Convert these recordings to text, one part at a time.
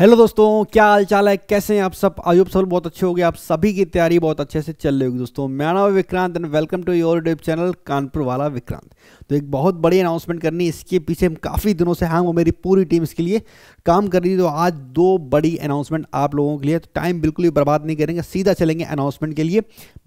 hello दोस्तों क्या हाल चाल है कैसे हैं आप सब आयुब सब बहुत अच्छे हो गए आप सभी की तैयारी बहुत अच्छे से चल रही होगी दोस्तों मैं नाम Vikrant and welcome to your YouTube channel Kanpur वाला विक्रांत तो एक बहुत बड़ी अनाउंसमेंट करनी इसके पीछे हम काफ़ी दिनों से हैं वो मेरी पूरी टीम इसके लिए काम कर रही है तो आज दो बड़ी अनाउंसमेंट आप लोगों के लिए तो टाइम बिल्कुल भी बर्बाद नहीं करेंगे सीधा चलेंगे अनाउंसमेंट के लिए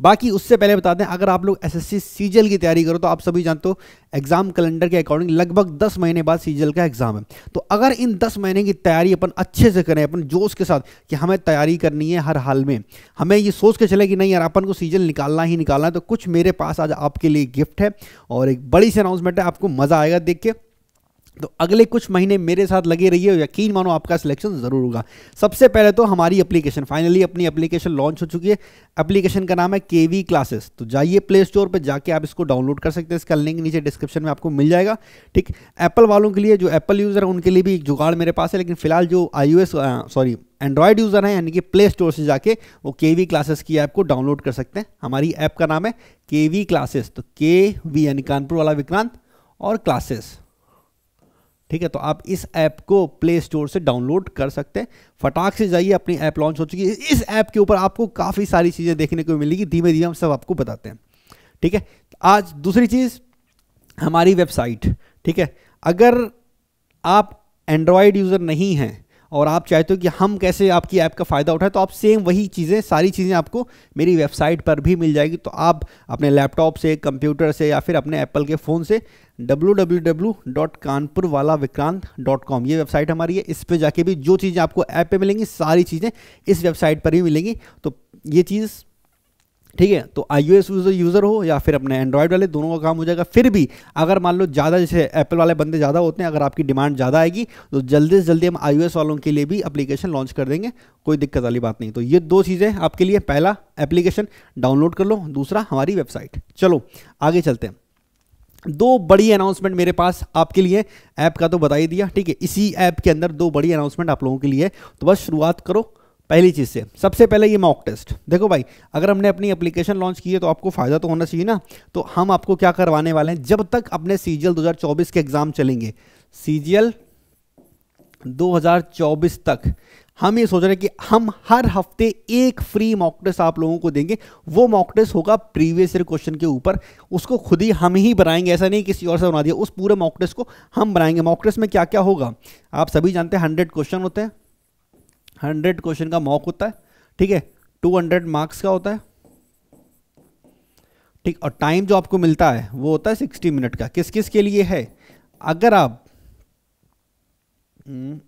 बाकी उससे पहले बता दें अगर आप लोग एस एस सीजल की तैयारी करो तो आप सभी जानते हो एग्जाम कैलेंडर के अकॉर्डिंग लगभग दस महीने बाद सीजल का एग्जाम है तो अगर इन दस महीने की तैयारी अपन अच्छे से करें अपन जोश के साथ कि हमें तैयारी करनी है हर हाल में हमें ये सोच के चले कि नहीं यार अपन को सीजन निकालना ही निकालना है तो कुछ मेरे पास आज आपके लिए गिफ्ट है और एक बड़ी सी अनाउंसमेंट है आपको मज़ा आएगा देख के तो अगले कुछ महीने मेरे साथ लगे रहिए यकीन मानो आपका सिलेक्शन ज़रूर होगा सबसे पहले तो हमारी एप्लीकेशन फाइनली अपनी एप्लीकेशन लॉन्च हो चुकी है एप्लीकेशन का नाम है के वी क्लासेस तो जाइए प्ले स्टोर पर जाके आप इसको डाउनलोड कर सकते हैं इसका लिंक नीचे डिस्क्रिप्शन में आपको मिल जाएगा ठीक एप्पल वालों के लिए जो एप्पल यूज़र है उनके लिए भी एक जुगाड़ मेरे पास है लेकिन फिलहाल जो आई सॉरी एंड्रॉयड यूज़र हैं यानी कि प्ले स्टोर से जाके वो के वी क्लासेस की ऐप को डाउनलोड कर सकते हैं हमारी ऐप का नाम है के वी क्लासेस तो के वी यानी कानपुर वाला विक्रांत और क्लासेस ठीक है तो आप इस ऐप को प्ले स्टोर से डाउनलोड कर सकते हैं फटाक से जाइए अपनी ऐप लॉन्च हो चुकी है इस ऐप के ऊपर आपको काफ़ी सारी चीज़ें देखने को मिलेगी धीमे धीमे हम सब आपको बताते हैं ठीक है आज दूसरी चीज़ हमारी वेबसाइट ठीक है अगर आप एंड्रॉयड यूज़र नहीं हैं और आप चाहते हो कि हम कैसे आपकी ऐप का फ़ायदा उठाए तो आप सेम वही चीज़ें सारी चीज़ें आपको मेरी वेबसाइट पर भी मिल जाएगी तो आप अपने लैपटॉप से कंप्यूटर से या फिर अपने एप्पल के फ़ोन से www.kanpurwalavikrant.com ये वेबसाइट हमारी है इस पे जाके भी जो चीज़ें आपको ऐप पे मिलेंगी सारी चीज़ें इस वेबसाइट पर ही मिलेंगी तो ये चीज़ ठीक है तो आई यूजर यूज़र हो या फिर अपने एंड्रॉयड वाले दोनों का काम हो जाएगा फिर भी अगर मान लो ज़्यादा जैसे एप्पल वाले बंदे ज़्यादा होते हैं अगर आपकी डिमांड ज़्यादा आएगी तो जल्दी से जल्दी हम आई वालों के लिए भी अप्लीकेशन लॉन्च कर देंगे कोई दिक्कत वाली बात नहीं तो ये दो चीज़ें आपके लिए पहला एप्लीकेशन डाउनलोड कर लो दूसरा हमारी वेबसाइट चलो आगे चलते हैं दो बड़ी अनाउंसमेंट मेरे पास आपके लिए ऐप का तो बता ही दिया ठीक है इसी ऐप के अंदर दो बड़ी अनाउंसमेंट आप लोगों के लिए तो बस शुरुआत करो पहली चीज़ से सबसे पहले ये मॉक टेस्ट देखो भाई अगर हमने अपनी एप्लीकेशन लॉन्च की है तो आपको फ़ायदा तो होना चाहिए ना तो हम आपको क्या करवाने वाले हैं जब तक अपने सी जी 2024 के एग्ज़ाम चलेंगे सी हजार 2024 तक हम ये सोच रहे हैं कि हम हर हफ्ते एक फ्री मॉक टेस्ट आप लोगों को देंगे वो मॉक टेस्ट होगा प्रीवियस ईयर क्वेश्चन के ऊपर उसको खुद ही हम ही बनाएंगे ऐसा नहीं किसी और से बना दिया उस पूरे मॉक टेस्ट को हम बनाएंगे मॉक टेस्ट में क्या क्या होगा आप सभी जानते हैं हंड्रेड क्वेश्चन होते हैं हंड्रेड क्वेश्चन का मॉक होता है ठीक है टू हंड्रेड मार्क्स का होता है ठीक और टाइम जो आपको मिलता है वो होता है सिक्सटी मिनट का किस किस के लिए है अगर आप हम्म,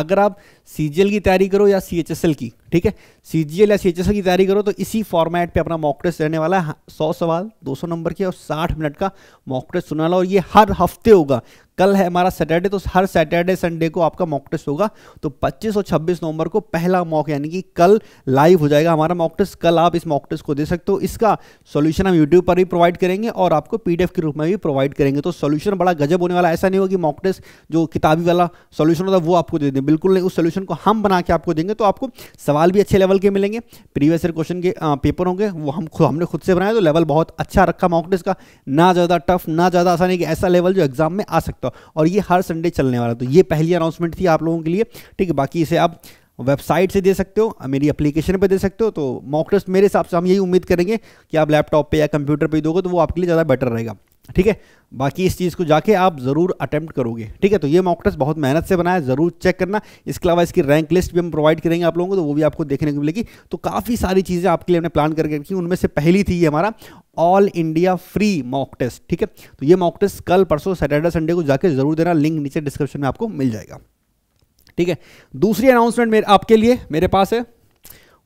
अगर आप सी की तैयारी करो या सी की ठीक है सी या सी की तैयारी करो तो इसी फॉर्मेट पे अपना मॉक टेस्ट रहने वाला है हाँ, सौ सवाल दो सौ नंबर के और साठ मिनट का मॉक टेस्ट सुनाने और ये हर हफ्ते होगा कल है हमारा सैटरडे तो हर सैटरडे संडे को आपका मॉक टेस्ट होगा तो 25 और 26 नवंबर को पहला मॉक यानी कि कल लाइव हो जाएगा हमारा मॉक टेस्ट कल आप इस मॉक टेस्ट को दे सकते हो इसका सोल्यूशन हम यूट्यूब पर भी प्रोवाइड करेंगे और आपको पीडीएफ के रूप में भी प्रोवाइड करेंगे तो सोल्यूशन बड़ा गजब होने वाला ऐसा नहीं होगा कि मॉक टेस्ट जो किताबी वाला सोल्यूशन होता है वो आपको दे दें बिल्कुल नहीं उस सोल्यूशन को हम बना के आपको देंगे तो आपको सवाल भी अच्छे लेवल के मिलेंगे प्रीवियस ईयर क्वेश्चन के पेपर होंगे वो हम हमने खुद से बनाया तो लेवल बहुत अच्छा रखा मॉक टेस्ट का ना ज़्यादा टफ ना ज़्यादा आसानी कि ऐसा लेवल जो एग्जाम में आ सकता और ये हर संडे चलने वाला तो ये पहली अनाउंसमेंट थी आप लोगों के लिए ठीक है बाकी इसे आप वेबसाइट से दे सकते हो मेरी एप्लीकेशन पर दे सकते हो तो मॉक टेस्ट मेरे हिसाब से हम यही उम्मीद करेंगे कि आप लैपटॉप पे या कंप्यूटर पे दोगे तो वो आपके लिए ज़्यादा बेटर रहेगा ठीक है बाकी इस चीज़ को जाके आप ज़रूर अटैम्प्ट करोगे ठीक है तो ये मॉक टेस्ट बहुत मेहनत से बनाया ज़रूर चेक करना इसके अलावा इसकी रैंक लिस्ट भी हम प्रोवाइड करेंगे आप लोगों को तो वो भी आपको देखने को मिलेगी तो काफ़ी सारी चीज़ें आपके लिए हमने प्लान करके रखी उनमें से पहली थी ये हमारा all India free mock test ठीक है तो ये मॉक टेस्ट कल परसों सैटरडे संडे को जाकर ज़रूर देना लिंक नीचे डिस्क्रिप्शन में आपको मिल जाएगा ठीक है दूसरी अनाउंसमेंट मेरे आपके लिए मेरे पास है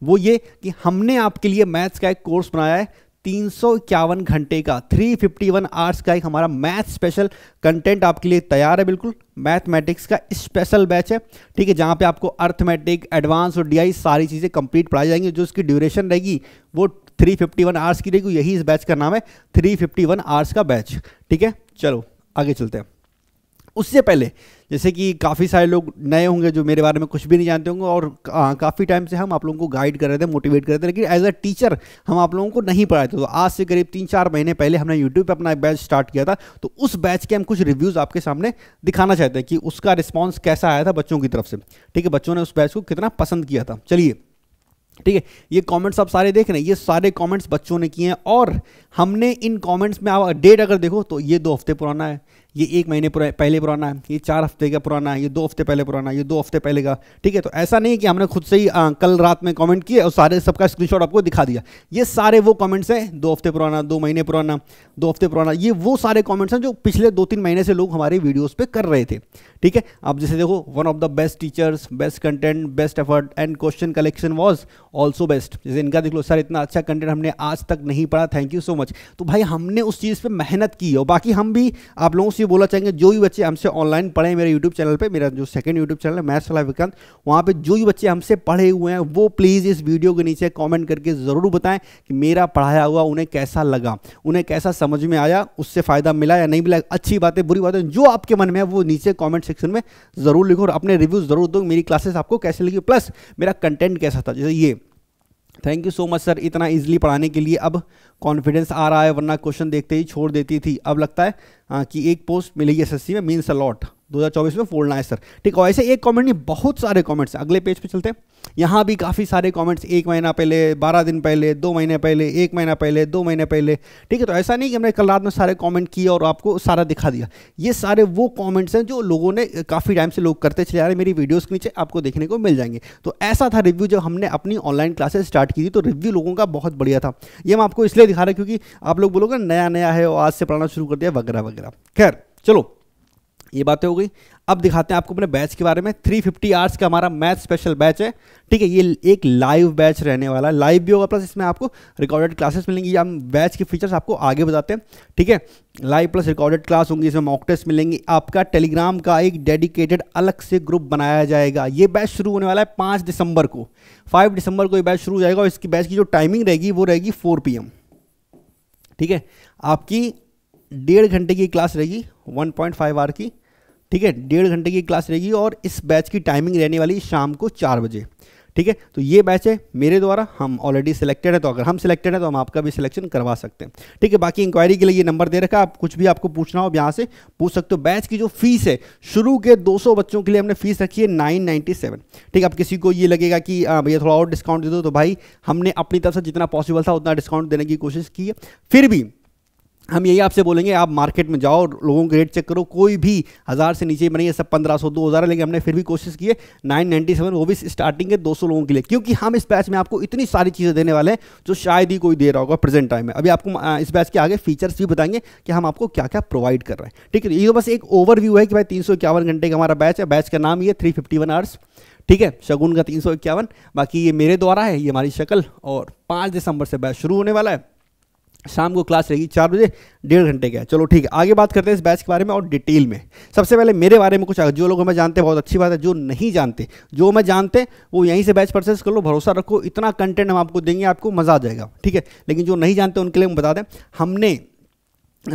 वो ये कि हमने आपके लिए मैथ्स का एक कोर्स बनाया है तीन घंटे का 351 फिफ्टी आवर्स का एक हमारा मैथ स्पेशल कंटेंट आपके लिए तैयार है बिल्कुल मैथमेटिक्स का स्पेशल बैच है ठीक है जहाँ पे आपको अर्थमेटिक एडवांस और आई सारी चीज़ें कंप्लीट पढ़ाई जाएंगी जो इसकी ड्यूरेशन रहेगी वो 351 फिफ्टी आवर्स की रहेगी यही इस बैच का नाम है 351 फिफ्टी आवर्स का बैच ठीक है चलो आगे चलते हैं उससे पहले जैसे कि काफ़ी सारे लोग नए होंगे जो मेरे बारे में कुछ भी नहीं जानते होंगे और हाँ, काफ़ी टाइम से हम आप लोगों को गाइड कर रहे थे मोटिवेट कर रहे थे लेकिन एज अ टीचर हम आप लोगों को नहीं पढ़ाए थे तो आज से करीब तीन चार महीने पहले हमने यूट्यूब पर अपना बैच स्टार्ट किया था तो उस बैच के हम कुछ रिव्यूज़ आपके सामने दिखाना चाहते हैं कि उसका रिस्पॉन्स कैसा आया था बच्चों की तरफ से ठीक है बच्चों ने उस बैच को कितना पसंद किया था चलिए ठीक है ये कमेंट्स आप सारे देख रहे हैं ये सारे कमेंट्स बच्चों ने किए हैं और हमने इन कमेंट्स में आप डेट अगर देखो तो ये दो हफ्ते पुराना है ये एक महीने पुरा, पहले पुराना है ये चार हफ्ते का पुराना है ये दो हफ्ते पहले पुराना है ये दो हफ्ते पहले का ठीक है तो ऐसा नहीं कि हमने खुद से ही आ, कल रात में कमेंट किए और सारे सबका स्क्रीनशॉट आपको दिखा दिया ये सारे वो कमेंट्स हैं दो हफ्ते पुराना दो महीने पुराना दो हफ्ते पुराना ये वो सारे कॉमेंट्स हैं जो पिछले दो तीन महीने से लोग हमारे वीडियोज़ पर कर रहे थे ठीक है आप जैसे देखो one of the best teachers best content best effort and question collection was also best जैसे इनका देख लो सर इतना अच्छा कंटेंट हमने आज तक नहीं पढ़ा थैंक यू सो मच तो भाई हमने उस चीज़ पर मेहनत की और बाकी हम भी आप लोगों से भी बोला चाहेंगे जो भी बच्चे हमसे ऑनलाइन पढ़े मेरे यूट्यूब चैनल पे मेरा जो सेकंड यूट्यूब चैनल है मैथ्स वाला विकांत वहाँ पे जो भी बच्चे हमसे पढ़े हुए हैं वो प्लीज़ इस वीडियो के नीचे कमेंट करके ज़रूर बताएं कि मेरा पढ़ाया हुआ उन्हें कैसा लगा उन्हें कैसा समझ में आया उससे फ़ायदा मिला या नहीं मिला अच्छी बातें बुरी बातें जो आपके मन में है वो नीचे कॉमेंट सेक्शन में ज़रूर लिखो और अपने रिव्यूज़ ज़रूर दो मेरी क्लासेस आपको कैसे लगी प्लस मेरा कंटेंट कैसा था जैसे ये thank you so much sir इतना इजीली पढ़ाने के लिए अब कॉन्फिडेंस आ रहा है वरना क्वेश्चन देखते ही छोड़ देती थी अब लगता है आ, हाँ, कि एक पोस्ट मिलेगी एसएससी में मीन्स अलॉट 2024 में फोड़ना है सर ठीक है वैसे एक कमेंट नहीं बहुत सारे कमेंट्स अगले पेज पे चलते हैं यहाँ भी काफ़ी सारे कमेंट्स एक महीना पहले बारह दिन पहले दो महीने पहले एक महीना पहले दो महीने पहले ठीक है तो ऐसा नहीं कि हमने कल रात में सारे कमेंट किए और आपको सारा दिखा दिया ये सारे वो कॉमेंट्स हैं जो लोगों ने काफ़ी टाइम से लोग करते चले आ रहे मेरी वीडियोज़ के नीचे आपको देखने को मिल जाएंगे तो ऐसा था रिव्यू जब हमने अपनी ऑनलाइन क्लासेस स्टार्ट की थी तो रिव्यू लोगों का बहुत बढ़िया था ये हम आपको इसलिए दिखा रहे क्योंकि आप लोग बोलोगे नया नया है और आज से पढ़ाना शुरू कर दिया वगैरह वगैरह खैर चलो ये बातें हो गई अब दिखाते हैं आपको अपने बैच के बारे में 350 फिफ्टी आवर्स का हमारा मैथ स्पेशल बैच है ठीक है ये एक लाइव बैच रहने वाला है लाइव भी होगा प्लस इसमें आपको रिकॉर्डेड क्लासेस मिलेंगी हम बैच के फीचर्स आपको आगे बताते हैं ठीक है लाइव प्लस रिकॉर्डेड क्लास होंगी इसमें मॉक टेस्ट मिलेंगी आपका टेलीग्राम का एक डेडिकेटेड अलग से ग्रुप बनाया जाएगा ये बैच शुरू होने वाला है पाँच दिसंबर को फाइव दिसंबर को ये बैच शुरू हो जाएगा और इसकी बैच की जो टाइमिंग रहेगी वो रहेगी फोर पी ठीक है आपकी डेढ़ घंटे की क्लास रहेगी वन पॉइंट फाइव आर की ठीक है डेढ़ घंटे की क्लास रहेगी और इस बैच की टाइमिंग रहने वाली शाम को चार बजे ठीक है तो ये बैच है मेरे द्वारा हम ऑलरेडी सिलेक्टेड है तो अगर हम सिलेक्टेड है तो हम आपका भी सिलेक्शन करवा सकते हैं ठीक है बाकी इंक्वायरी के लिए ये नंबर दे रखा आप कुछ भी आपको पूछना हो यहाँ से पूछ सकते हो बैच की जो फीस है शुरू के 200 बच्चों के लिए हमने फीस रखी है 997 ठीक है अब किसी को ये लगेगा कि हाँ, भैया थोड़ा और डिस्काउंट दे दो तो भाई हमने अपनी तरफ से जितना पॉसिबल था उतना डिस्काउंट देने की कोशिश की है फिर भी हम यही आपसे बोलेंगे आप मार्केट में जाओ लोगों के रेट चेक करो कोई भी हज़ार से नीचे बनाइए सब पंद्रह सौ दो हज़ार लेकिन हमने फिर भी कोशिश की है नाइन नाइन्टी सेवन वो भी स्टार्टिंग है दो सौ लोगों के लिए क्योंकि हम इस बैच में आपको इतनी सारी चीज़ें देने वाले हैं जो शायद ही कोई दे रहा होगा प्रेजेंट टाइम में अभी आपको इस बैच के आगे फीचर्स भी बताएंगे कि हम आपको क्या क्या प्रोवाइड कर रहे हैं ठीक है ये तो बस एक ओवर है कि भाई तीन घंटे का हमारा बैच है बैच का नाम ये थ्री फिफ्टी आवर्स ठीक है शगुन का तीन बाकी ये मेरे द्वारा है ये हमारी शक्ल और पाँच दिसंबर से बैच शुरू होने वाला है शाम को क्लास रहेगी चार बजे डेढ़ घंटे का चलो ठीक है आगे बात करते हैं इस बैच के बारे में और डिटेल में सबसे पहले मेरे बारे में कुछ जो लोग हमें जानते हैं बहुत अच्छी बात है जो नहीं जानते जो हमें जानते वो यहीं से बैच परचेस कर लो भरोसा रखो इतना कंटेंट हम आपको देंगे आपको मज़ा आ जाएगा ठीक है लेकिन जो नहीं जानते उनके लिए हम बता दें हमने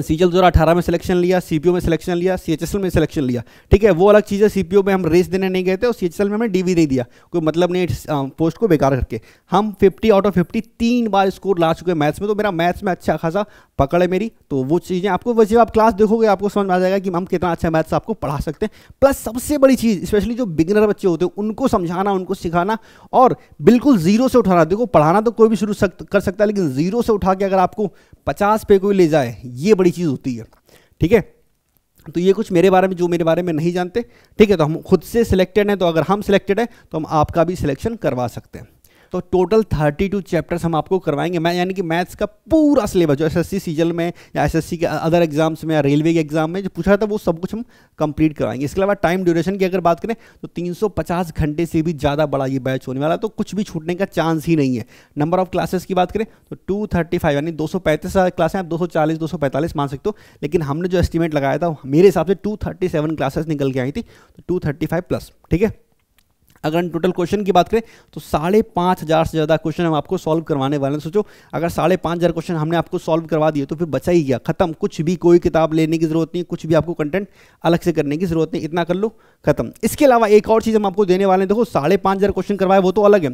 सी एल दो अठारह में सिलेक्शन लिया सी में सिलेक्शन लिया सी में सिलेक्शन लिया ठीक है वो अलग चीज़ है सीपीओ में हम रेस देने नहीं गए थे और सीएचएसएल में हमें डीवी नहीं दिया कोई मतलब नहीं पोस्ट को बेकार करके हम 50 आउट ऑफ 50 तीन बार स्कोर ला चुके हैं मैथ्स में तो मेरा मैथ्स में अच्छा खासा पकड़ है मेरी तो वो चीज़ें आपको वैसे आप क्लास देखोगे आपको समझ में आ जाएगा कि हम कितना अच्छा मैथ्स आपको पढ़ा सकते हैं प्लस सबसे बड़ी चीज़ स्पेशली जो बिगनर बच्चे होते हैं उनको समझाना उनको सिखाना और बिल्कुल जीरो से उठाना देखो पढ़ाना तो कोई भी शुरू कर सकता है लेकिन जीरो से उठा के अगर आपको पचास पे कोई ले जाए ये बड़ी चीज़ होती है ठीक है तो ये कुछ मेरे बारे में जो मेरे बारे में नहीं जानते ठीक है तो हम खुद से सिलेक्टेड हैं तो अगर हम सिलेक्टेड हैं तो हम आपका भी सिलेक्शन करवा सकते हैं तो टोटल थर्टी टू चैप्टर्स हम आपको करवाएंगे मैं यानी कि मैथ्स का पूरा सिलेबस जो एसएससी सीजल में या एसएससी के अदर एग्जाम्स में या रेलवे के एग्जाम में जो पूछा था वो सब कुछ हम कंप्लीट करवाएंगे इसके अलावा टाइम ड्यूरेशन की अगर बात करें तो 350 घंटे से भी ज़्यादा बड़ा ये बैच होने वाला तो कुछ भी छूटने का चांस ही नहीं है नंबर ऑफ क्लासेस की बात करें तो टू थर्टी फाइव यानी दो सौ पैंतीस क्लासें आप दो सौ चालीस दो सौ पैंतालीस मान सकते हो लेकिन हमने जो एस्टिमेट लगाया था मेरे हिसाब से टू थर्टी सेवन क्लासेस निकल के आई थी तो टू थर्टी फाइव प्लस ठीक है अगर हम टोटल क्वेश्चन की बात करें तो साढ़े पाँच हज़ार से ज़्यादा क्वेश्चन हम आपको सॉल्व करवाने वाले हैं सोचो अगर साढ़े पाँच हज़ार क्वेश्चन हमने आपको सॉल्व करवा दिए तो फिर बचा ही गया खत्म कुछ भी कोई किताब लेने की ज़रूरत नहीं कुछ भी आपको कंटेंट अलग से करने की ज़रूरत नहीं इतना कर लो खत्म इसके अलावा एक और चीज़ हम आपको देने वाले हैं देखो साढ़े पाँच हज़ार क्वेश्चन करवाए वो तो अलग है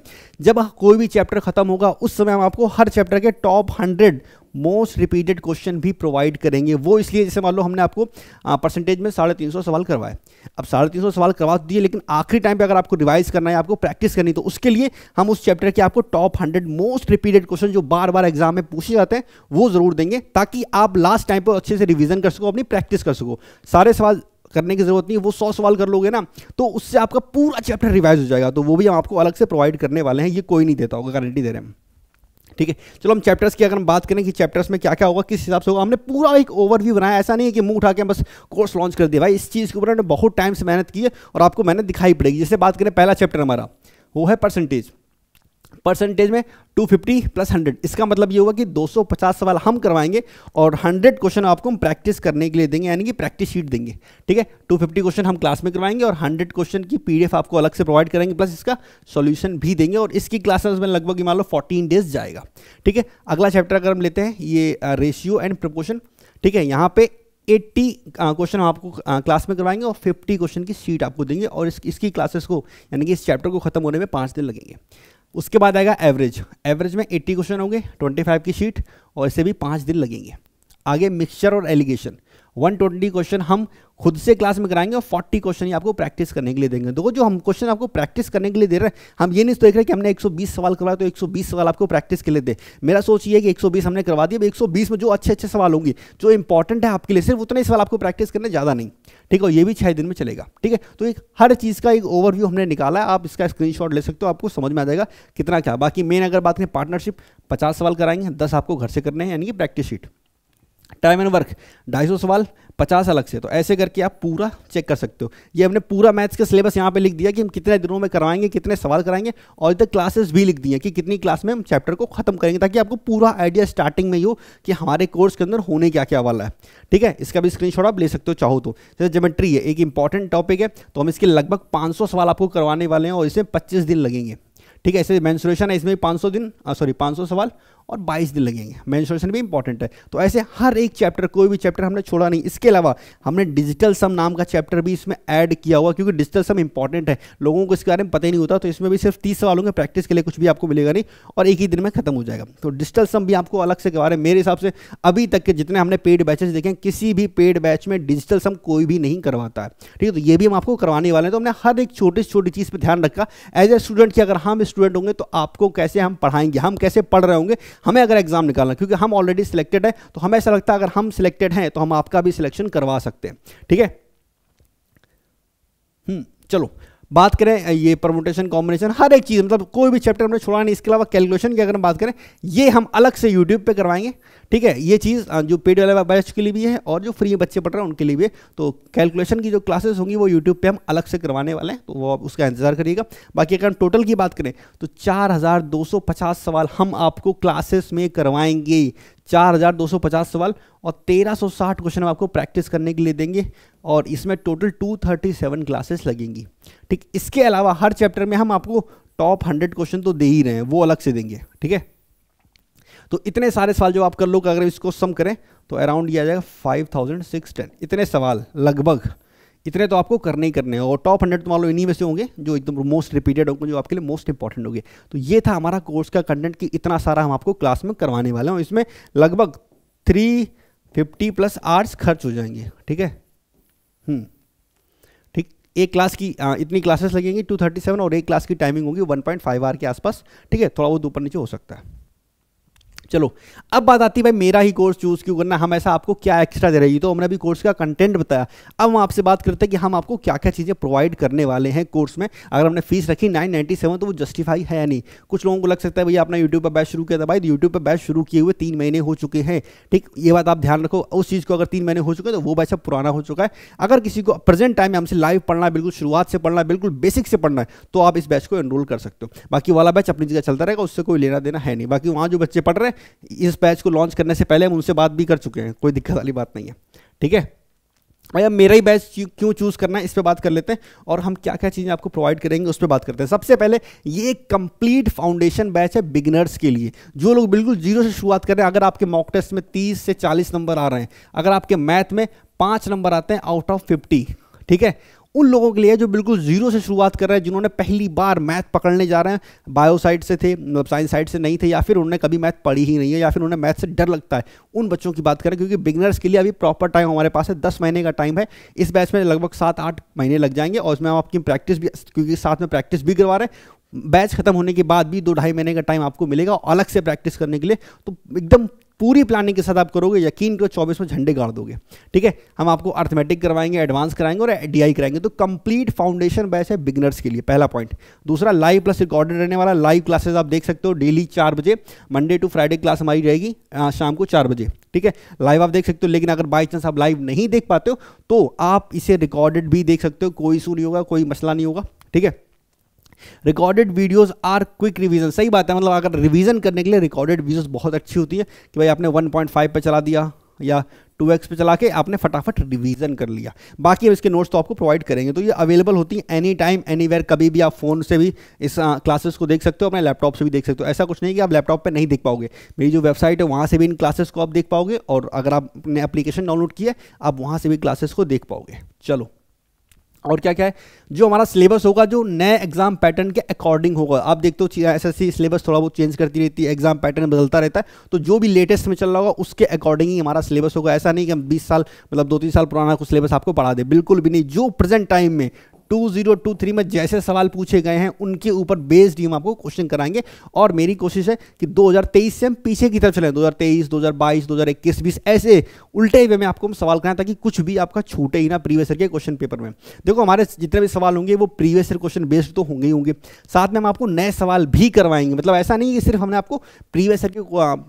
जब कोई भी चैप्टर खत्म होगा उस समय हम आपको हर चैप्टर के top hundred most repeated question भी प्रोवाइड करेंगे वो इसलिए जैसे मान लो हमने आपको परसेंटेज में साढ़े तीन सौ सवाल करवाए अब साढ़े तीन सौ सवाल करवा दिए लेकिन आखिरी टाइम पे अगर आपको रिवाइज करना है आपको प्रैक्टिस करनी तो उसके लिए हम उस चैप्टर के आपको top hundred most repeated question जो बार बार एग्जाम में पूछे जाते हैं वो जरूर देंगे ताकि आप लास्ट टाइम पर अच्छे से रिविजन कर सको अपनी प्रैक्टिस कर सको सारे सवाल करने की जरूरत नहीं वो सौ सवाल कर लोगे ना तो उससे आपका पूरा चैप्टर रिवाइज हो जाएगा तो वो भी हम आपको अलग से प्रोवाइड करने वाले हैं ये कोई नहीं देता होगा गारंटी दे रहे हैं ठीक है चलो हम चैप्टर्स की अगर हम बात करें कि चैप्टर्स में क्या क्या होगा किस हिसाब से होगा हमने पूरा एक ओवरव्यू बनाया ऐसा नहीं है कि मुंह उठा के बस कोर्स लॉन्च कर दिया भाई इस चीज़ के ऊपर हमने बहुत टाइम से मेहनत की है और आपको मेहनत दिखाई पड़ेगी जैसे बात करें पहला चैप्टर हमारा वो है परसेंटेज परसेंटेज में 250 प्लस हंड्रेड इसका मतलब ये होगा कि 250 सवाल हम करवाएंगे और 100 क्वेश्चन आपको हम प्रैक्टिस करने के लिए देंगे यानी कि प्रैक्टिस शीट देंगे ठीक है 250 क्वेश्चन हम क्लास में करवाएंगे और 100 क्वेश्चन की पीडीएफ आपको अलग से प्रोवाइड करेंगे प्लस इसका सॉल्यूशन भी देंगे और इसकी क्लासेस में लगभग मान लो फोर्टीन डेज जाएगा ठीक है अगला चैप्टर अगर हम लेते हैं ये रेशियो एंड प्रपोशन ठीक है यहाँ पे 80 क्वेश्चन आपको क्लास में करवाएंगे और 50 क्वेश्चन की सीट आपको देंगे और इस, इसकी क्लासेस को यानी कि इस चैप्टर को खत्म होने में पाँच दिन लगेंगे उसके बाद आएगा एवरेज एवरेज में 80 क्वेश्चन होंगे 25 की शीट और इसे भी पाँच दिन लगेंगे आगे मिक्सचर और एलिगेशन वन ट्वेंटी क्वेश्चन हम खुद से क्लास में कराएंगे और फोर्टी क्वेश्चन ही आपको प्रैक्टिस करने के लिए देंगे देखो जो हम क्वेश्चन आपको प्रैक्टिस करने के लिए दे रहे हैं हम ये नहीं देख रहे कि हमने 120 सवाल करवाया तो 120 सवाल आपको प्रैक्टिस के लिए दे मेरा सोच ये है कि 120 हमने करवा दिया सौ बीस में जो अच्छे अच्छे सवाल होंगे जो इंपॉर्टेंट है आपके लिए सिर्फ उतने सवाल आपको प्रैक्टिस करने ज़्यादा नहीं ठीक है ये भी छः दिन में चलेगा ठीक है तो एक हर चीज़ का एक ओवरव्यू हमने निकाला है आप इसका स्क्रीनशॉट ले सकते हो आपको समझ में आ जाएगा कितना क्या बाकी मेन अगर बात करें पार्टनरशिप पचास सवाल कराएंगे दस आपको घर से करने हैं यानी कि practice sheet time and work ढाई सौ सवाल पचास अलग से तो ऐसे करके आप पूरा चेक कर सकते हो ये हमने पूरा मैथ्स का सिलेबस यहाँ पे लिख दिया कि हम कितने दिनों में करवाएंगे कितने सवाल कराएंगे और इधर क्लासेस भी लिख दी हैं कि कितनी क्लास में हम चैप्टर को खत्म करेंगे ताकि आपको पूरा आइडिया स्टार्टिंग में ही हो कि हमारे कोर्स के अंदर होने क्या क्या वाला है ठीक है इसका भी स्क्रीन आप ले सकते हो चाहो तो जैसे जोमेट्री है एक इंपॉर्टेंट टॉपिक है तो हम इसके लगभग पाँच सवाल आपको करवाने वाले हैं और इसमें पच्चीस दिन लगेंगे ठीक है ऐसे मैंसुरेशन है इसमें पाँच दिन सॉरी पाँच सवाल और 22 दिन लगेंगे मैंशन भी इंपॉर्टेंट है तो ऐसे हर एक चैप्टर कोई भी चैप्टर हमने छोड़ा नहीं इसके अलावा हमने डिजिटल सम नाम का चैप्टर भी इसमें ऐड किया हुआ क्योंकि डिजिटल सम इंपॉर्टेंट है लोगों को इसके बारे में पता ही नहीं होता तो इसमें भी सिर्फ तीस सवालों के प्रैक्टिस के लिए कुछ भी आपको मिलेगा नहीं और एक ही दिन में खत्म हो जाएगा तो डिजिटल सम भी आपको अलग से करवा रहे हैं मेरे हिसाब से अभी तक के जितने हमने पेड बैचेस देखे किसी भी पेड बैच में डिजिटल सम कोई भी नहीं करवाता है ठीक है तो ये भी हम आपको करवाने वाले हैं तो हमने हर एक छोटी छोटी चीज़ पर ध्यान रखा एज ए स्टूडेंट कि अगर हम स्टूडेंट होंगे तो आपको कैसे हम पढ़ाएंगे हम कैसे पढ़ रहे होंगे हमें अगर एग्जाम निकालना क्योंकि हम ऑलरेडी सिलेक्टेड है तो हमें ऐसा लगता है अगर हम सिलेक्टेड हैं तो हम आपका भी सिलेक्शन करवा सकते हैं ठीक है हम्म, चलो बात करें ये प्रमोटेशन कॉम्बिनेशन हर एक चीज़ मतलब कोई भी चैप्टर हमने छोड़ा नहीं इसके अलावा कैलकुलेशन की अगर हम बात करें ये हम अलग से यूट्यूब पे करवाएंगे ठीक है ये चीज़ जो पेड वाले बैच के लिए भी है और जो फ्री बच्चे पढ़ रहे हैं उनके लिए भी है तो कैलकुलेशन की जो क्लासेस होंगी वो यूट्यूब पर हम अलग से करवाने वाले हैं तो वो आप उसका इंतजार करिएगा बाकी अगर हम टोटल की बात करें तो चार सवाल हम आपको क्लासेस में करवाएंगे 4250 सवाल और 1360 क्वेश्चन हम आपको प्रैक्टिस करने के लिए देंगे और इसमें टोटल 237 क्लासेस लगेंगी ठीक इसके अलावा हर चैप्टर में हम आपको टॉप 100 क्वेश्चन तो दे ही रहे हैं वो अलग से देंगे ठीक है तो इतने सारे सवाल जो आप कर लो अगर इसको सम करें तो अराउंड ये आ जाएगा फाइव थाउजेंड सिक्स टेन इतने सवाल लगभग इतने तो आपको करने ही करने हैं और टॉप हंड्रेड तो मान लो इन्हीं में से होंगे जो एकदम मोस्ट रिपीटेड होंगे जो आपके लिए मोस्ट इंपॉर्टेंट होंगे तो ये था हमारा कोर्स का कंटेंट कि इतना सारा हम आपको क्लास में करवाने वाले हैं इसमें लगभग थ्री फिफ्टी प्लस आर्ट्स खर्च हो जाएंगे ठीक है हम्म, ठीक एक क्लास की आ, इतनी क्लासेस लगेंगी टू और एक क्लास की टाइमिंग होगी 1.5 आवर के आसपास ठीक है थोड़ा बहुत ऊपर नीचे हो सकता है चलो अब बात आती है भाई मेरा ही कोर्स चूज़ क्यों करना हम ऐसा आपको क्या एक्स्ट्रा दे रही तो हमने अभी कोर्स का कंटेंट बताया अब हम आपसे बात करते हैं कि हम आपको क्या क्या चीज़ें प्रोवाइड करने वाले हैं कोर्स में अगर हमने फीस रखी नाइन तो वो जस्टिफाई है नहीं कुछ लोगों को लग सकता है भैया आपने यूट्यूब पर बैच शुरू किया था भाई यूट्यूब तो पर बैच शुरू किए हुए तीन महीने हो चुके हैं ठीक ये बात आप ध्यान रखो उस चीज़ को अगर तीन महीने हो चुके तो वो बैच अब पुराना हो चुका है अगर किसी को प्रेजेंट टाइम में हमसे लाइव पढ़ना बिल्कुल शुरुआत से पढ़ना बिल्कुल बेसिक से पढ़ना है तो आप इस बैच को एनरोल कर सकते हो बाकी वाला बैच अपनी जगह चलता रहेगा उससे कोई लेना देना है नहीं बाकी वहाँ जो बच्चे पढ़ रहे हैं इस बैच को लॉन्च करने से पहले हम उनसे बात भी कर चुके हैं कोई दिक्कत वाली बात नहीं है ठीक है भैया मेरा ही बैच क्यों चूज़ करना है इस पर बात कर लेते हैं और हम क्या क्या चीज़ें आपको प्रोवाइड करेंगे उस पर बात करते हैं सबसे पहले ये एक कंप्लीट फाउंडेशन बैच है बिगनर्स के लिए जो लोग बिल्कुल जीरो से शुरुआत कर रहे हैं अगर आपके मॉक टेस्ट में 30 से 40 नंबर आ रहे हैं अगर आपके मैथ में पाँच नंबर आते हैं आउट ऑफ फिफ्टी ठीक है उन लोगों के लिए जो बिल्कुल जीरो से शुरुआत कर रहे हैं जिन्होंने पहली बार मैथ पकड़ने जा रहे हैं बायो साइड से थे मतलब साइंस साइड से नहीं थे या फिर उन्होंने कभी मैथ पढ़ी ही नहीं है या फिर उन्हें मैथ से डर लगता है उन बच्चों की बात करें क्योंकि बिगनर्स के लिए अभी प्रॉपर टाइम हमारे पास है दस महीने का टाइम है इस बैच में लगभग सात आठ महीने लग जाएंगे और उसमें हम आपकी प्रैक्टिस भी क्योंकि साथ में प्रैक्टिस भी करवा रहे हैं बैच खत्म होने के बाद भी दो ढाई महीने का टाइम आपको मिलेगा अलग से प्रैक्टिस करने के लिए तो एकदम पूरी प्लानिंग के साथ आप करोगे यकीन करो चौबीस में झंडे गाड़ दोगे ठीक है हम आपको अर्थमेटिक करवाएंगे एडवांस कराएंगे और डी कराएंगे तो कंप्लीट फाउंडेशन बैच है बिगनर्स के लिए पहला पॉइंट दूसरा लाइव प्लस रिकॉर्डेड रहने वाला लाइव क्लासेस आप देख सकते हो डेली चार बजे मंडे टू फ्राइडे क्लास हमारी रहेगी शाम को चार बजे ठीक है लाइव आप देख सकते हो लेकिन अगर बाई चांस आप लाइव नहीं देख पाते हो तो आप इसे रिकॉर्डेड भी देख सकते हो कोई इशू नहीं होगा कोई मसला नहीं होगा ठीक है recorded videos are quick revision सही बात है मतलब अगर रिवीजन करने के लिए रिकॉर्डेड वीडियोस बहुत अच्छी होती है कि भाई आपने 1.5 पे चला दिया या 2x पे चला के आपने फटाफट रिवीजन कर लिया बाकी अब इसके नोट्स तो आपको प्रोवाइड करेंगे तो ये अवेलेबल होती हैं एनी टाइम एनी वेयर कभी भी आप फ़ोन से भी इस क्लासेस को देख सकते हो अपने लैपटॉप से भी देख सकते हो ऐसा कुछ नहीं कि आप लैपटॉप पे नहीं देख पाओगे मेरी जो वेबसाइट है वहाँ से भी इन क्लासेस को आप देख पाओगे और अगर आपने एप्लीकेशन डाउनलोड किया आप वहाँ से भी क्लासेस को देख पाओगे चलो और क्या क्या है जो हमारा सिलेबस होगा जो नए एग्जाम पैटर्न के अकॉर्डिंग होगा आप देखते हो एस एस सिलेबस थोड़ा बहुत चेंज करती रहती है एग्जाम पैटर्न बदलता रहता है तो जो भी लेटेस्ट में चल रहा होगा उसके अकॉर्डिंग ही हमारा सिलेबस होगा ऐसा नहीं कि हम बीस साल मतलब दो तीन साल पुराना कुछ सिलेबस आपको पढ़ा दे बिल्कुल भी नहीं जो प्रेजेंट टाइम में 2023 में जैसे सवाल पूछे गए हैं उनके ऊपर बेस्ड ही हम आपको क्वेश्चन कराएंगे और मेरी कोशिश है कि 2023 से हम पीछे की तरफ चलें 2023, 2022, 2021, 20 ऐसे उल्टे वे में आपको हम सवाल कराएं ताकि कुछ भी आपका छूटे ही ना प्रीवियस ईयर के क्वेश्चन पेपर में देखो हमारे जितने भी सवाल होंगे वो प्रीवियस ईयर क्वेश्चन बेस्ड तो होंगे ही होंगे साथ में हम आपको नए सवाल भी करवाएंगे मतलब ऐसा नहीं कि सिर्फ हमने आपको प्रीवियस ईयर के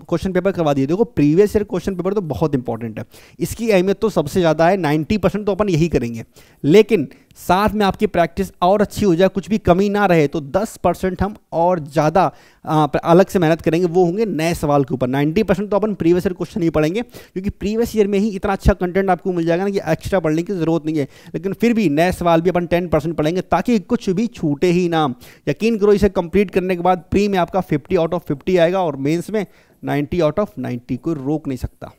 क्वेश्चन पेपर करवा दिए देखो प्रीवियस ईयर क्वेश्चन पेपर तो बहुत इंपॉर्टेंट है इसकी अहमियत तो सबसे ज़्यादा है नाइन्टी तो अपन यही करेंगे लेकिन साथ में आपकी प्रैक्टिस और अच्छी हो जाए कुछ भी कमी ना रहे तो 10 परसेंट हम और ज़्यादा अलग से मेहनत करेंगे वो होंगे नए सवाल के ऊपर 90 परसेंट तो अपन प्रीवियस ईयर क्वेश्चन ही पढ़ेंगे क्योंकि प्रीवियस ईयर में ही इतना अच्छा कंटेंट आपको मिल जाएगा ना कि एक्स्ट्रा पढ़ने की ज़रूरत नहीं है लेकिन फिर भी नए सवाल भी अपन टेन पढ़ेंगे ताकि कुछ भी छूटे ही ना यकीन करो इसे कंप्लीट करने के बाद प्री में आपका फिफ्टी आउट ऑफ फिफ्टी आएगा और मेन्स में नाइन्टी आउट ऑफ नाइन्टी को रोक नहीं सकता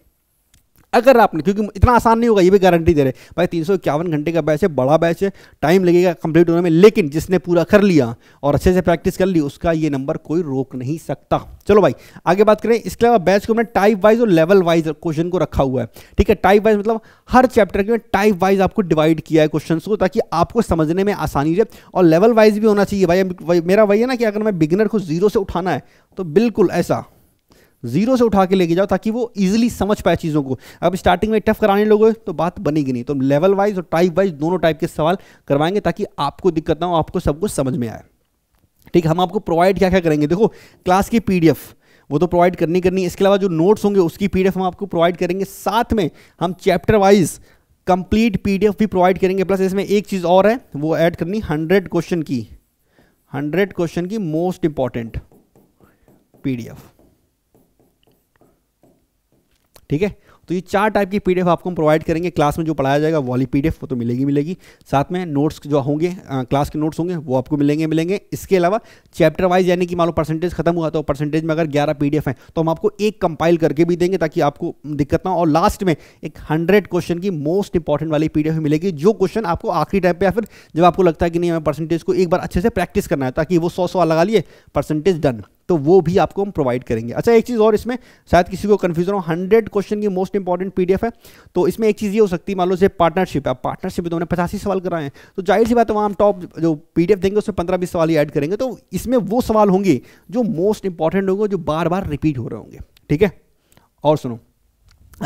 अगर आपने क्योंकि इतना आसान नहीं होगा ये भी गारंटी दे रहे भाई तीन सौ इक्यावन घंटे का बैच है बड़ा बैच है टाइम लगेगा कंप्लीट होने में लेकिन जिसने पूरा कर लिया और अच्छे से प्रैक्टिस कर ली उसका ये नंबर कोई रोक नहीं सकता चलो भाई आगे बात करें इसके अलावा बैच को हमने टाइप वाइज और लेवल वाइज क्वेश्चन को रखा हुआ है ठीक है टाइप वाइज मतलब हर चैप्टर के टाइप वाइज आपको डिवाइड किया है क्वेश्चन को ताकि आपको समझने में आसानी रहे और लेवल वाइज भी होना चाहिए भाई मेरा वही है ना कि अगर मैं बिगिनर को जीरो से उठाना है तो बिल्कुल ऐसा जीरो से उठा के लेके जाओ ताकि वो इजीली समझ पाए चीज़ों को अब स्टार्टिंग में टफ कराने लोगों तो बात बनेगी नहीं तो लेवल वाइज और टाइप वाइज दोनों टाइप के सवाल करवाएंगे ताकि आपको दिक्कत ना हो आपको सब कुछ समझ में आए ठीक हम आपको प्रोवाइड क्या क्या करेंगे देखो क्लास की पी वो तो प्रोवाइड करनी करनी इसके अलावा जो नोट्स होंगे उसकी पी हम आपको प्रोवाइड करेंगे साथ में हम चैप्टर वाइज कंप्लीट पीडीएफ भी प्रोवाइड करेंगे प्लस इसमें एक चीज़ और है वो ऐड करनी हंड्रेड क्वेश्चन की हंड्रेड क्वेश्चन की मोस्ट इंपॉर्टेंट पीडीएफ ठीक है तो ये चार टाइप की पीडीएफ आपको हम प्रोवाइड करेंगे क्लास में जो पढ़ाया जाएगा वाली पीडीएफ वो तो मिलेगी मिलेगी साथ में नोट्स जो होंगे क्लास के नोट्स होंगे वो आपको मिलेंगे मिलेंगे इसके अलावा चैप्टर वाइज यानी कि मान लो परसेंटेज खत्म हुआ तो परसेंटेज में अगर ग्यारह पी हैं तो हम आपको एक कंपाइल करके भी देंगे ताकि आपको दिक्कत ना हो और लास्ट में एक हंड्रेड क्वेश्चन की मोस्ट इंपॉर्टेंट वाली पी मिलेगी जो क्वेश्चन आपको आखिरी टाइम पर या फिर जब आपको लगता है कि नहीं हमें परसेंटेज को एक बार अच्छे से प्रैक्टिस करना है ताकि वो सौ सौ लगा लिए परसेंटेज डन तो वो भी आपको हम प्रोवाइड करेंगे अच्छा एक चीज़ और इसमें शायद किसी को कन्फ्यूजन हो हंड्रेड क्वेश्चन की मोस्ट इंपॉर्टेंट पी है तो इसमें एक चीज़ ये हो सकती है मान लो जैसे पार्टनरशिप है पार्टनरशिप में तो हमने पचासी सवाल कराए हैं तो जाहिर सी बात है वहाँ हम टॉप जो पी देंगे उसमें पंद्रह बीस सवाल ही ऐड करेंगे तो इसमें वो सवाल होंगे जो मोस्ट इंपॉर्टेंट होंगे जो बार बार रिपीट हो रहे होंगे ठीक है और सुनो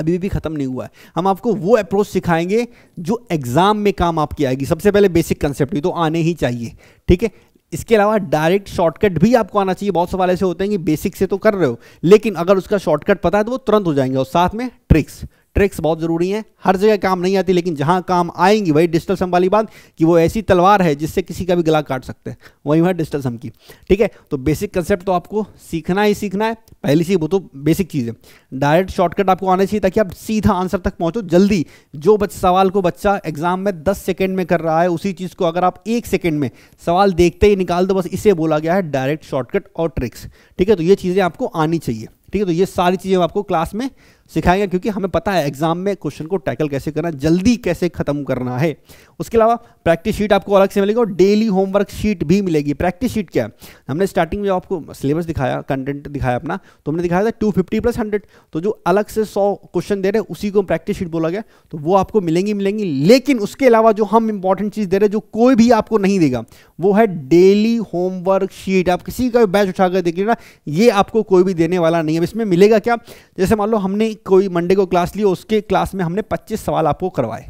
अभी भी ख़त्म नहीं हुआ है हम आपको वो अप्रोच सिखाएंगे जो एग्ज़ाम में काम आपकी आएगी सबसे पहले बेसिक कंसेप्ट तो आने ही चाहिए ठीक है इसके अलावा डायरेक्ट शॉर्टकट भी आपको आना चाहिए बहुत सवाल ऐसे होते हैं कि बेसिक से तो कर रहे हो लेकिन अगर उसका शॉर्टकट पता है तो वो तुरंत हो जाएंगे और साथ में ट्रिक्स ट्रिक्स बहुत ज़रूरी हैं हर जगह काम नहीं आती लेकिन जहाँ काम आएंगी वही डिजिटल सम वाली बात कि वो ऐसी तलवार है जिससे किसी का भी गला काट सकते हैं वही वहाँ डिजिटल सम की ठीक है तो बेसिक कंसेप्ट तो आपको सीखना ही सीखना है पहली सी वो तो बेसिक चीज़ है डायरेक्ट शॉर्टकट आपको आना चाहिए ताकि आप सीधा आंसर तक पहुँचो जल्दी जो बच सवाल को बच्चा एग्जाम में दस सेकेंड में कर रहा है उसी चीज़ को अगर आप एक सेकेंड में सवाल देखते ही निकाल दो बस इसे बोला गया है डायरेक्ट शॉर्टकट और ट्रिक्स ठीक है तो ये चीज़ें आपको आनी चाहिए ठीक है तो ये सारी चीज़ें आपको क्लास में सिखाएंगे क्योंकि हमें पता है एग्जाम में क्वेश्चन को टैकल कैसे करना जल्दी कैसे खत्म करना है उसके अलावा प्रैक्टिस शीट आपको अलग से मिलेगी और डेली होमवर्क शीट भी मिलेगी प्रैक्टिस शीट क्या है हमने स्टार्टिंग में आपको सिलेबस दिखाया कंटेंट दिखाया अपना तो हमने दिखाया था टू फिफ्टी प्लस हंड्रेड तो जो अलग से सौ क्वेश्चन दे रहे उसी को प्रैक्टिस शीट बोला गया तो वो आपको मिलेंगी मिलेंगी लेकिन उसके अलावा जो हम इंपॉर्टेंट चीज़ दे रहे जो कोई भी आपको नहीं देगा वो है डेली होमवर्क शीट आप किसी का बैच उठाकर देखिए ना ये आपको कोई भी देने वाला नहीं है इसमें मिलेगा क्या जैसे मान लो हमने ही कोई मंडे को क्लास लिया उसके क्लास में हमने 25 सवाल आपको करवाए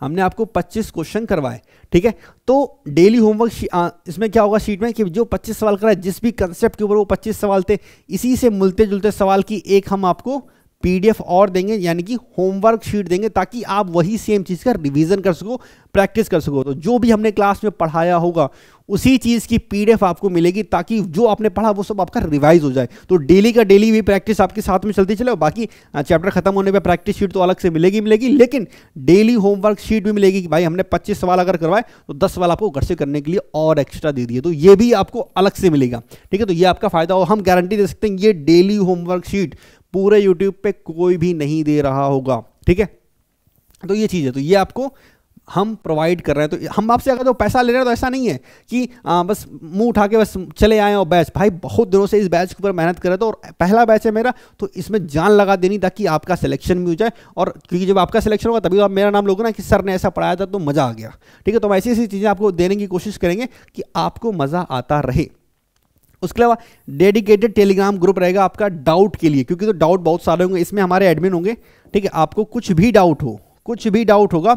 हमने आपको 25 क्वेश्चन करवाए ठीक है तो डेली होमवर्क इसमें क्या होगा शीट में कि जो 25 सवाल कराए जिस भी कंसेप्ट के ऊपर वो 25 सवाल थे इसी से मिलते जुलते सवाल की एक हम आपको पीडीएफ और देंगे यानी कि होमवर्क शीट देंगे ताकि आप वही सेम चीज़ का रिवीजन कर सको प्रैक्टिस कर सको तो जो भी हमने क्लास में पढ़ाया होगा उसी चीज़ की पीडीएफ आपको मिलेगी ताकि जो आपने पढ़ा वो सब आपका रिवाइज हो जाए तो डेली का डेली भी प्रैक्टिस आपके साथ में चलती चले बाकी चैप्टर खत्म होने पर प्रैक्टिस शीट तो अलग से मिलेगी मिलेगी लेकिन डेली होमवर्क शीट भी मिलेगी कि भाई हमने पच्चीस सवाल अगर करवाए तो दस सवाल आपको घर से करने के लिए और एक्स्ट्रा दे दिए तो ये भी आपको अलग से मिलेगा ठीक है तो ये आपका फायदा हो हम गारंटी दे सकते हैं ये डेली होमवर्क शीट पूरे यूट्यूब पे कोई भी नहीं दे रहा होगा ठीक है तो ये चीज़ है तो ये आपको हम प्रोवाइड कर रहे हैं तो हम आपसे अगर तो पैसा ले रहे हैं तो ऐसा नहीं है कि आ, बस मुंह उठा के बस चले आए और बैच भाई बहुत दिनों से इस बैच के ऊपर मेहनत कर रहे थे और पहला बैच है मेरा तो इसमें जान लगा देनी ताकि आपका सिलेक्शन भी हो जाए और क्योंकि जब आपका सिलेक्शन होगा तभी तो आप मेरा नाम लोगे ना कि सर ने ऐसा पढ़ाया था तो मज़ा आ गया ठीक है तो हम ऐसी ऐसी चीज़ें आपको देने की कोशिश करेंगे कि आपको मज़ा आता रहे उसके अलावा डेडिकेटेड टेलीग्राम ग्रुप रहेगा आपका डाउट के लिए क्योंकि तो डाउट बहुत सारे होंगे इसमें हमारे एडमिन होंगे ठीक है आपको कुछ भी डाउट हो कुछ भी डाउट होगा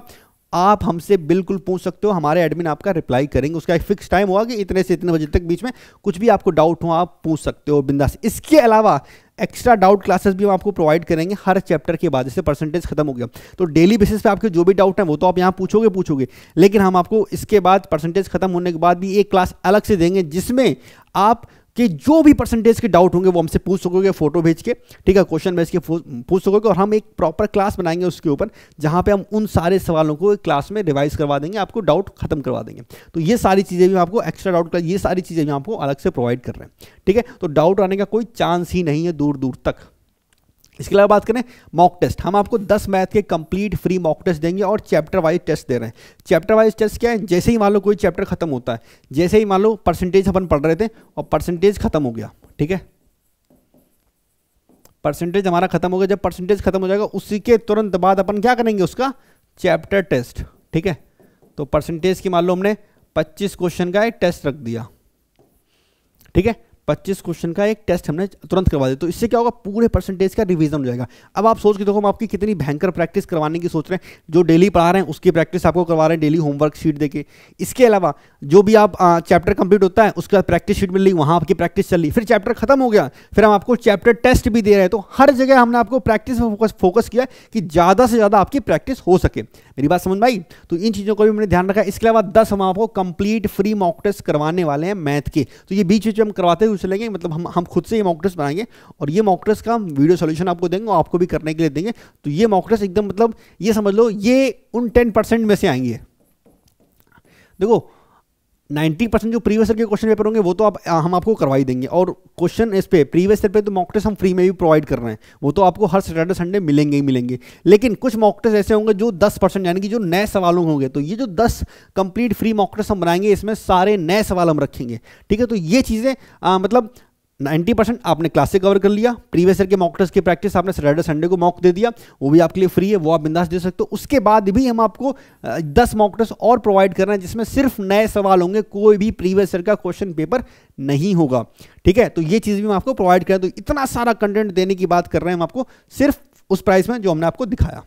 आप हमसे बिल्कुल पूछ सकते हो हमारे एडमिन आपका रिप्लाई करेंगे उसका एक फिक्स टाइम होगा कि इतने से इतने बजे तक बीच में कुछ भी आपको डाउट हो आप पूछ सकते हो बिंदास इसके अलावा एक्स्ट्रा डाउट क्लासेस भी हम आपको प्रोवाइड करेंगे हर चैप्टर के बाद जैसे परसेंटेज खत्म हो गया तो डेली बेसिस पे आपके जो भी डाउट हैं वो तो आप यहाँ पूछोगे पूछोगे लेकिन हम आपको इसके बाद परसेंटेज खत्म होने के बाद भी एक क्लास अलग से देंगे जिसमें आप कि जो भी परसेंटेज के डाउट होंगे वो हमसे पूछ सकोगे फोटो भेज के ठीक है क्वेश्चन भेज के पूछ सकोगे और हम एक प्रॉपर क्लास बनाएंगे उसके ऊपर जहाँ पे हम उन सारे सवालों को क्लास में रिवाइज करवा देंगे आपको डाउट खत्म करवा देंगे तो ये सारी चीज़ें भी आपको एक्स्ट्रा डाउट ये सारी चीज़ें भी आपको अलग से प्रोवाइड कर रहे हैं ठीक है तो डाउट आने का कोई चांस ही नहीं है दूर दूर तक इसके अलावा बात करें मॉक टेस्ट हम आपको 10 मैथ के कंप्लीट फ्री मॉक टेस्ट देंगे और चैप्टर वाइज टेस्ट दे रहे हैं चैप्टर वाइज टेस्ट क्या है जैसे ही मान लो कोई चैप्टर खत्म होता है जैसे ही मान लो परसेंटेज अपन पढ़ रहे थे और परसेंटेज खत्म हो गया ठीक है परसेंटेज हमारा खत्म हो गया जब परसेंटेज खत्म हो जाएगा उसी के तुरंत बाद अपन क्या करेंगे उसका चैप्टर टेस्ट ठीक है तो परसेंटेज की मान लो हमने पच्चीस क्वेश्चन का एक टेस्ट रख दिया ठीक है पच्चीस क्वेश्चन का एक टेस्ट हमने तुरंत करवा दिया तो इससे क्या होगा पूरे परसेंटेज का रिविजन हो जाएगा अब आप सोच के देखो हम आपकी कितनी भयंकर प्रैक्टिस करवाने की सोच रहे हैं जो डेली पढ़ा रहे हैं उसकी प्रैक्टिस आपको करवा रहे हैं डेली होमवर्क शीट देके इसके अलावा जो भी आप चैप्टर कंप्लीट होता है उसके बाद प्रैक्टिस शीट मिल रही वहाँ आपकी प्रैक्टिस चल रही फिर चैप्टर खत्म हो गया फिर हम आपको चैप्टर टेस्ट भी दे रहे हैं तो हर जगह हमने आपको प्रैक्टिस फोकस फोकस किया कि ज़्यादा से ज़्यादा आपकी प्रैक्टिस हो सके मेरी बात समझ भाई तो इन चीज़ों को भी मैंने ध्यान रखा इसके अलावा दस हम आपको कंप्लीट फ्री मॉक टेस्ट करवाने वाले हैं मैथ के तो ये बीच बीच हम करवाते हैं से लेंगे मतलब हम हम खुद से ये मॉक टेस्ट बनाएंगे और ये मॉक टेस्ट का वीडियो सोल्यूशन आपको देंगे और आपको भी करने के लिए देंगे तो ये मॉक टेस्ट एकदम मतलब ये समझ लो ये उन टेन परसेंट में से आएंगे देखो नाइन्टी परसेंट जो प्रीवियस ईयर के क्वेश्चन पेपर होंगे वो तो आप हम आपको करवाई देंगे और क्वेश्चन इस पे प्रीवियस ईयर पे तो मॉक टेस्ट हम फ्री में भी प्रोवाइड कर रहे हैं वो तो आपको हर सैटरडे संडे मिलेंगे ही मिलेंगे लेकिन कुछ मॉक टेस्ट ऐसे होंगे जो दस परसेंट यानी कि जो नए सवालों होंगे तो ये जो दस कंप्लीट फ्री मॉक टेस्ट हम बनाएंगे इसमें सारे नए सवाल हम रखेंगे ठीक है तो ये चीज़ें मतलब 90 परसेंट आपने क्लासिक कवर कर लिया प्रीवियस ईयर के मॉक टेस्ट की प्रैक्टिस आपने सैटरडे संडे को मॉक दे दिया वो भी आपके लिए फ्री है वो आप बिंदास दे सकते हो उसके बाद भी हम आपको 10 मॉक टेस्ट और प्रोवाइड कर रहे हैं जिसमें सिर्फ नए सवाल होंगे कोई भी प्रीवियस ईयर का क्वेश्चन पेपर नहीं होगा ठीक है तो ये चीज़ भी हम आपको प्रोवाइड करें तो इतना सारा कंटेंट देने की बात कर रहे हैं हम आपको सिर्फ उस प्राइस में जो हमने आपको दिखाया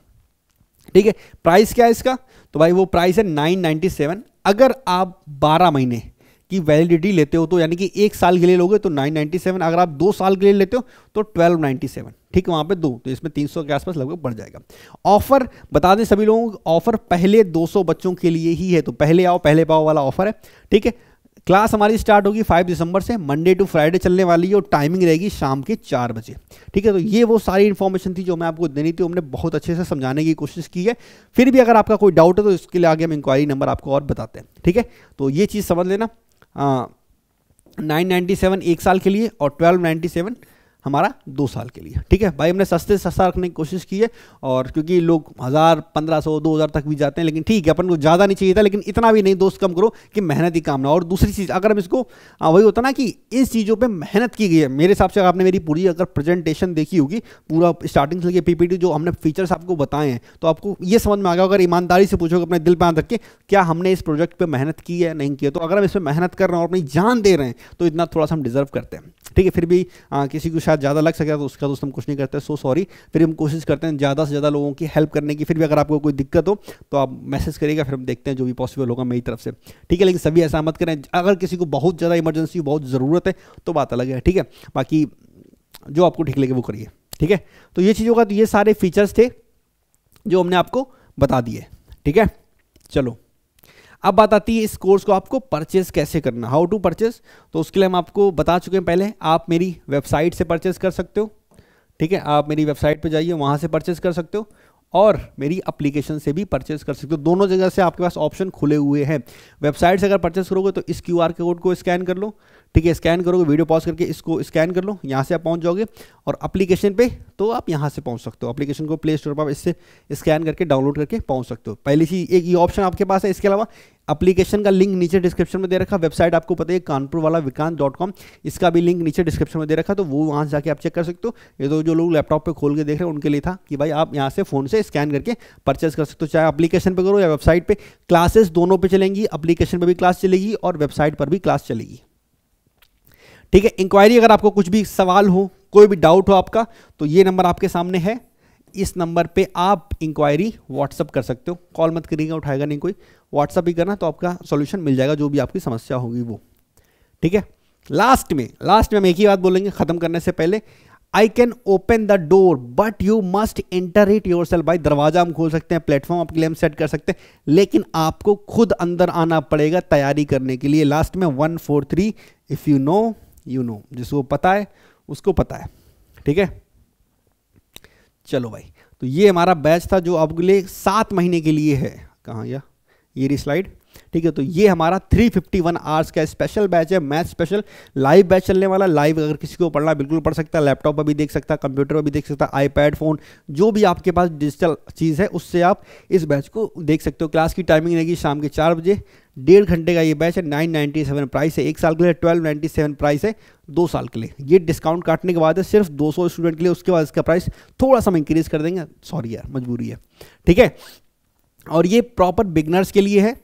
ठीक है प्राइस क्या है इसका तो भाई वो प्राइस है नाइन अगर आप बारह महीने की वैलिडिटी लेते हो तो यानी कि एक साल के लिए लोगे तो 997 अगर आप दो साल के लिए लेते हो तो 1297 ठीक है वहाँ पे दो तो इसमें 300 के आसपास लगभग बढ़ जाएगा ऑफर बता दें सभी लोगों को ऑफर पहले 200 बच्चों के लिए ही है तो पहले आओ पहले पाओ वाला ऑफर है ठीक है क्लास हमारी स्टार्ट होगी 5 दिसंबर से मंडे टू फ्राइडे चलने वाली है और टाइमिंग रहेगी शाम के चार बजे ठीक है तो ये वो सारी इन्फॉर्मेशन थी जो मैं आपको देनी थी हमने बहुत अच्छे से समझाने की कोशिश की है फिर भी अगर आपका कोई डाउट है तो इसके लिए आगे हम इंक्वायरी नंबर आपको और बताते हैं ठीक है तो ये चीज़ समझ लेना नाइन नाइन्टी सेवन एक साल के लिए और ट्वेल्व नाइन्टी सेवन हमारा दो साल के लिए ठीक है भाई हमने सस्ते से सस्ता रखने की कोशिश की है और क्योंकि लोग हज़ार पंद्रह सौ दो हज़ार तक भी जाते हैं लेकिन ठीक है अपन को ज़्यादा नहीं चाहिए था लेकिन इतना भी नहीं दोस्त कम करो कि मेहनत ही काम ना और दूसरी चीज़ अगर हम इसको हाँ, वही होता ना कि इन चीज़ों पर मेहनत की गई है मेरे हिसाब से आपने मेरी पूरी अगर प्रेजेंटेशन देखी होगी पूरा स्टार्टिंग से पी पी जो हमने फीचर्स आपको बताए हैं तो आपको ये समझ में आ गया अगर ईमानदारी से पूछोगे अपने दिल पर हाथ रख के क्या हमने इस प्रोजेक्ट पर मेहनत की है नहीं किया तो अगर हम इसमें मेहनत कर रहे हैं और अपनी जान दे रहे हैं तो इतना थोड़ा सा हम डिजर्व करते हैं ठीक है फिर भी आ, किसी को शायद ज़्यादा लग सके तो उसका दोस्त हम कुछ नहीं करते सो सॉरी फिर हम कोशिश करते हैं ज़्यादा से ज़्यादा लोगों की हेल्प करने की फिर भी अगर आपको कोई दिक्कत हो तो आप मैसेज करिएगा फिर हम देखते हैं जो भी पॉसिबल होगा मेरी तरफ से ठीक है लेकिन सभी ऐसा मत करें अगर किसी को बहुत ज़्यादा इमरजेंसी बहुत ज़रूरत है तो बात अलग है ठीक है बाकी जो आपको ठीक लगे वो करिए ठीक है तो ये चीज़ों का तो ये सारे फीचर्स थे जो हमने आपको बता दिए ठीक है चलो अब बात आती है इस कोर्स को आपको परचेज कैसे करना हाउ टू परचेज तो उसके लिए हम आपको बता चुके हैं पहले आप मेरी वेबसाइट से परचेज कर सकते हो ठीक है आप मेरी वेबसाइट पर जाइए वहाँ से परचेज कर सकते हो और मेरी अप्लीकेशन से भी परचेस कर सकते हो दोनों जगह से आपके पास ऑप्शन खुले हुए हैं वेबसाइट से अगर परचेस करोगे तो इस क्यू आर कोड को स्कैन कर लो ठीक है स्कैन करोगे वीडियो पॉज करके इसको स्कैन कर लो यहाँ से आप पहुँच जाओगे और अप्लीकेशन पे तो आप यहाँ से पहुँच सकते हो अप्लीकेशन को प्ले स्टोर पर आप इससे स्कैन करके डाउनलोड करके पहुँच सकते हो पहली चीज एक ये ऑप्शन आपके पास है इसके अलावा एप्लीकेशन का लिंक नीचे डिस्क्रिप्शन में दे रखा वेबसाइट आपको पता है कानपुर वाला विकांत डॉट कॉम इसका भी लिंक नीचे डिस्क्रिप्शन में दे रखा तो वो वहाँ से जाके आप चेक कर सकते हो ये तो जो लोग लैपटॉप पे खोल के देख रहे हैं उनके लिए था कि भाई आप यहाँ से फोन से स्कैन करके परचेज कर सकते हो चाहे अप्लीकेशन पर करो या वेबसाइट पर क्लासेस दोनों पर चलेंगी अप्लीकेशन पर भी क्लास चलेगी और वेबसाइट पर भी क्लास चलेगी ठीक है इंक्वायरी अगर आपको कुछ भी सवाल हो कोई भी डाउट हो आपका तो ये नंबर आपके सामने है इस नंबर पे आप इंक्वायरी व्हाट्सअप कर सकते हो कॉल मत करिएगा उठाएगा नहीं कोई व्हाट्सअप भी करना तो आपका सॉल्यूशन मिल जाएगा जो भी आपकी समस्या होगी वो ठीक है लास्ट में लास्ट में हम एक ही बात बोलेंगे ख़त्म करने से पहले I can open the door but you must enter it yourself भाई दरवाज़ा हम खोल सकते हैं प्लेटफॉर्म आपके लिए हम सेट कर सकते हैं लेकिन आपको खुद अंदर आना पड़ेगा तैयारी करने के लिए लास्ट में one four three if you know you know जिसको पता है उसको पता है ठीक है चलो भाई तो ये हमारा बैच था जो आपके लिए सात महीने के लिए है कहाँ गया ये रही स्लाइड ठीक है तो ये हमारा 351 आवर्स का स्पेशल बैच है मैथ स्पेशल लाइव बैच चलने वाला लाइव अगर किसी को पढ़ना बिल्कुल पढ़ सकता है लैपटॉप पर भी देख सकता है कंप्यूटर पर भी देख सकता है आईपैड फ़ोन जो भी आपके पास डिजिटल चीज़ है उससे आप इस बैच को देख सकते हो क्लास की टाइमिंग रहेगी शाम के चार बजे डेढ़ घंटे का ये बैच है नाइन नाइन्टी सेवन प्राइस है एक साल के लिए ट्वेल्व नाइन्टी सेवन प्राइस है दो साल के लिए ये डिस्काउंट काटने के बाद है सिर्फ दो सौ स्टूडेंट के लिए उसके बाद इसका प्राइस थोड़ा सा हम इंक्रीज़ कर देंगे सॉरी यार मजबूरी है ठीक है और ये प्रॉपर बिगनर्स के लिए है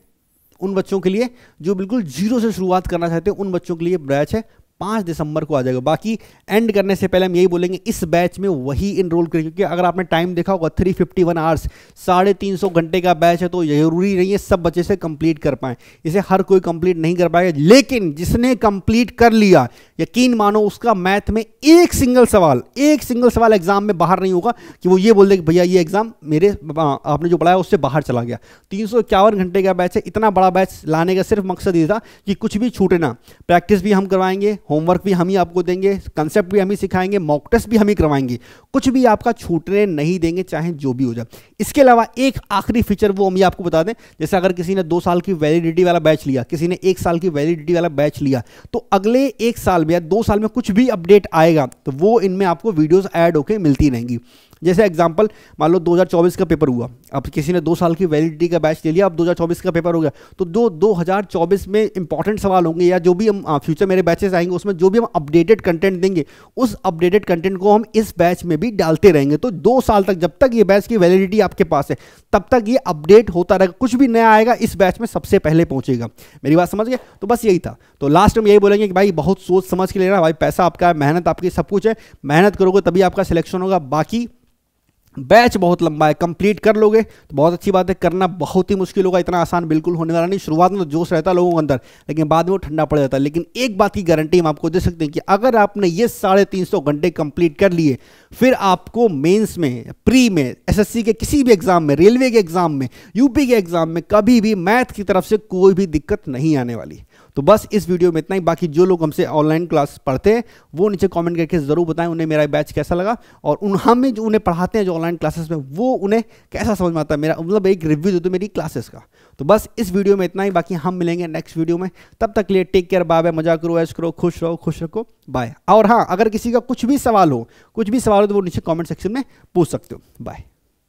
उन बच्चों के लिए जो बिल्कुल जीरो से शुरुआत करना चाहते हैं उन बच्चों के लिए ब्रैच है पाँच दिसंबर को आ जाएगा बाकी एंड करने से पहले हम यही बोलेंगे इस बैच में वही इनरोल करें क्योंकि अगर आपने टाइम देखा होगा थ्री फिफ्टी वन आवर्स साढ़े तीन सौ घंटे का बैच है तो जरूरी नहीं है सब बच्चे से कंप्लीट कर पाए इसे हर कोई कंप्लीट नहीं कर पाएगा लेकिन जिसने कंप्लीट कर लिया यकीन मानो उसका मैथ में एक सिंगल सवाल एक सिंगल सवाल एग्जाम में बाहर नहीं होगा कि वो ये बोल दे कि भैया ये एग्जाम मेरे आपने जो पढ़ाया उससे बाहर चला गया तीन घंटे का बैच है इतना बड़ा बैच लाने का सिर्फ मकसद ये था कि कुछ भी छूटे ना प्रैक्टिस भी हम करवाएंगे होमवर्क भी हम ही आपको देंगे कंसेप्ट भी हम ही सिखाएंगे मॉक टेस्ट भी हम ही करवाएंगे कुछ भी आपका छूटने नहीं देंगे चाहे जो भी हो जाए इसके अलावा एक आखिरी फीचर वो हम ही आपको बता दें जैसे अगर किसी ने दो साल की वैलिडिटी वाला बैच लिया किसी ने एक साल की वैलिडिटी वाला बैच लिया तो अगले एक साल में या दो साल में कुछ भी अपडेट आएगा तो वो इनमें आपको वीडियोज़ ऐड होकर मिलती रहेंगी जैसे एग्जाम्पल मान लो 2024 का पेपर हुआ अब किसी ने दो साल की वैलिडिटी का बैच ले लिया अब 2024 का पेपर हो गया तो जो 2024 में इंपॉर्टेंट सवाल होंगे या जो भी हम फ्यूचर मेरे बैचेस आएंगे उसमें जो भी हम अपडेटेड कंटेंट देंगे उस अपडेटेड कंटेंट को हम इस बैच में भी डालते रहेंगे तो दो साल तक जब तक ये बैच की वैलिडिटी आपके पास है तब तक ये अपडेट होता रहेगा कुछ भी नया आएगा इस बैच में सबसे पहले पहुंचेगा मेरी बात समझ गए तो बस यही था तो लास्ट में यही बोलेंगे कि भाई बहुत सोच समझ के लेना भाई पैसा आपका है मेहनत आपकी सब कुछ है मेहनत करोगे तभी आपका सिलेक्शन होगा बाकी बैच बहुत लंबा है कंप्लीट कर लोगे तो बहुत अच्छी बात है करना बहुत ही मुश्किल होगा इतना आसान बिल्कुल होने वाला नहीं शुरुआत में तो जोश रहता है लोगों के अंदर लेकिन बाद में वो ठंडा पड़ जाता है लेकिन एक बात की गारंटी हम आपको दे सकते हैं कि अगर आपने ये साढ़े तीन सौ घंटे कंप्लीट कर लिए फिर आपको मेन्स में प्री में एस के किसी भी एग्ज़ाम में रेलवे के एग्ज़ाम में यूपी के एग्ज़ाम में कभी भी मैथ की तरफ से कोई भी दिक्कत नहीं आने वाली तो बस इस वीडियो में इतना ही बाकी जो लोग हमसे ऑनलाइन क्लास पढ़ते हैं वो नीचे कमेंट करके ज़रूर बताएं उन्हें मेरा बैच कैसा लगा और उन हमें हाँ, जो उन्हें पढ़ाते हैं जो ऑनलाइन क्लासेस में वो उन्हें कैसा समझ में आता है मेरा मतलब एक रिव्यू दे दो मेरी क्लासेस का तो बस इस वीडियो में इतना ही बाकी हम मिलेंगे नेक्स्ट वीडियो में तब तक लिए टेक केयर बाय बाय मजा करो ऐश करो खुश रहो खुश रखो बाय और हाँ अगर किसी का कुछ भी सवाल हो कुछ भी सवाल हो तो वो नीचे कॉमेंट सेक्शन में पूछ सकते हो बाय